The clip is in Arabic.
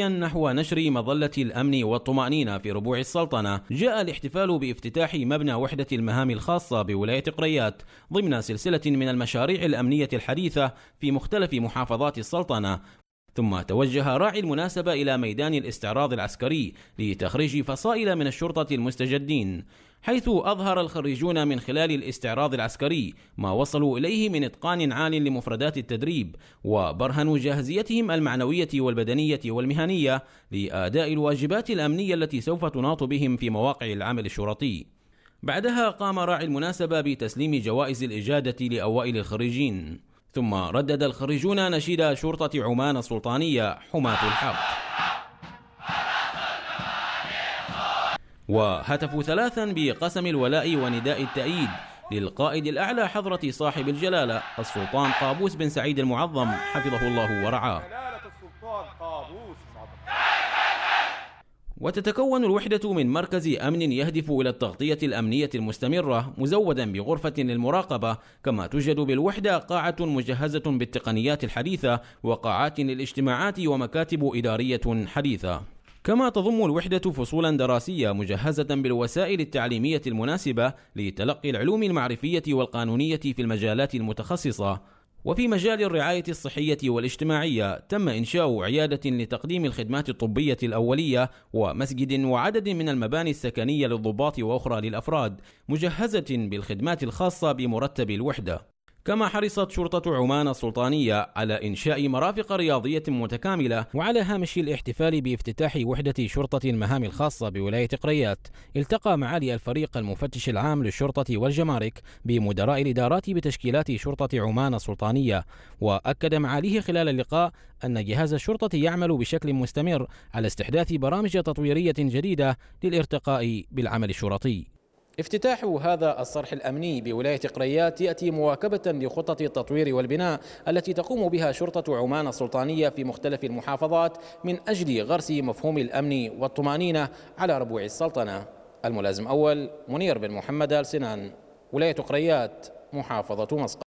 نحو نشر مظلة الأمن والطمأنينة في ربوع السلطنة جاء الاحتفال بافتتاح مبنى وحدة المهام الخاصة بولاية قريات ضمن سلسلة من المشاريع الأمنية الحديثة في مختلف محافظات السلطنة ثم توجه راعي المناسبة إلى ميدان الاستعراض العسكري لتخريج فصائل من الشرطة المستجدين حيث أظهر الخريجون من خلال الاستعراض العسكري ما وصلوا إليه من إتقان عال لمفردات التدريب وبرهنوا جاهزيتهم المعنوية والبدنية والمهنية لأداء الواجبات الأمنية التي سوف تناط بهم في مواقع العمل الشرطي بعدها قام راعي المناسبة بتسليم جوائز الإجادة لأوائل الخريجين ثم ردد الخريجون نشيد شرطة عمان السلطانية حماة الحق وهتفوا ثلاثا بقسم الولاء ونداء التأييد للقائد الأعلى حضرة صاحب الجلالة السلطان قابوس بن سعيد المعظم حفظه الله ورعاه وتتكون الوحدة من مركز أمن يهدف إلى التغطية الأمنية المستمرة مزودا بغرفة للمراقبة كما توجد بالوحدة قاعة مجهزة بالتقنيات الحديثة وقاعات للاجتماعات ومكاتب إدارية حديثة كما تضم الوحدة فصولا دراسية مجهزة بالوسائل التعليمية المناسبة لتلقي العلوم المعرفية والقانونية في المجالات المتخصصة وفي مجال الرعاية الصحية والاجتماعية تم إنشاء عيادة لتقديم الخدمات الطبية الأولية ومسجد وعدد من المباني السكنية للضباط وأخرى للأفراد مجهزة بالخدمات الخاصة بمرتب الوحدة كما حرصت شرطة عمان السلطانية على إنشاء مرافق رياضية متكاملة وعلى هامش الاحتفال بافتتاح وحدة شرطة المهام الخاصة بولاية قريات التقى معالي الفريق المفتش العام للشرطة والجمارك بمدراء الإدارات بتشكيلات شرطة عمان السلطانية وأكد معاليه خلال اللقاء أن جهاز الشرطة يعمل بشكل مستمر على استحداث برامج تطويرية جديدة للارتقاء بالعمل الشرطي افتتاح هذا الصرح الأمني بولاية قريات يأتي مواكبة لخطة التطوير والبناء التي تقوم بها شرطة عمان السلطانية في مختلف المحافظات من أجل غرس مفهوم الأمن والطمأنينة على ربوع السلطنة الملازم أول منير بن محمد آل سنان ولاية قريات محافظة مسقط